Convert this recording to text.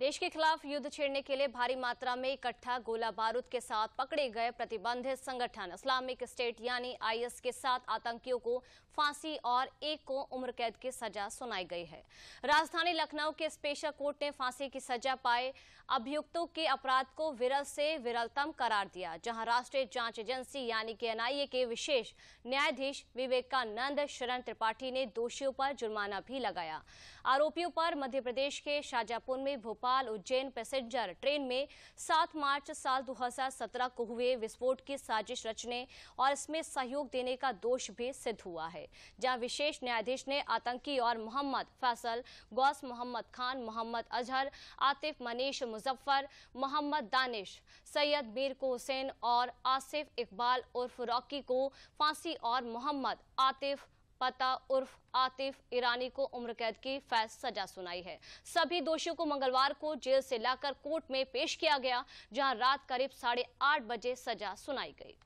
देश के खिलाफ युद्ध छेड़ने के लिए भारी मात्रा में इकट्ठा गोला बारूद के साथ पकड़े गए प्रतिबंधित संगठन इस्लामिक स्टेट यानी आईएस के साथ आतंकियों को फांसी और एक को उम्र कैद की सजा सुनाई गई है राजधानी लखनऊ के स्पेशल कोर्ट ने फांसी की सजा पाए अभियुक्तों के अपराध को विरल से विरलतम करार दिया जहां राष्ट्रीय जांच एजेंसी यानी कि एनआईए के विशेष न्यायाधीश विवेकानंद शरण त्रिपाठी ने दोषियों पर जुर्माना भी लगाया आरोपियों पर मध्य प्रदेश के शाजापुर में भोपाल भोपाल उज्जैन पैसेंजर ट्रेन में 7 मार्च साल 2017 को हुए विस्फोट की साजिश रचने और इसमें सहयोग देने का दोष भी सिद्ध हुआ है जहां विशेष न्यायाधीश ने आतंकी और मोहम्मद फैसल गौस मोहम्मद खान मोहम्मद अजहर आतिफ मनीष मुजफ्फर मोहम्मद दानिश सैयद मीर को हुसैन और आसिफ इकबाल उर्फ रॉकी को फांसी और मोहम्मद आतिफ पता उर्फ आतिफ ईरानी को उम्र कैद की फैस सजा सुनाई है सभी दोषियों को मंगलवार को जेल से लाकर कोर्ट में पेश किया गया जहां रात करीब साढ़े आठ बजे सजा सुनाई गई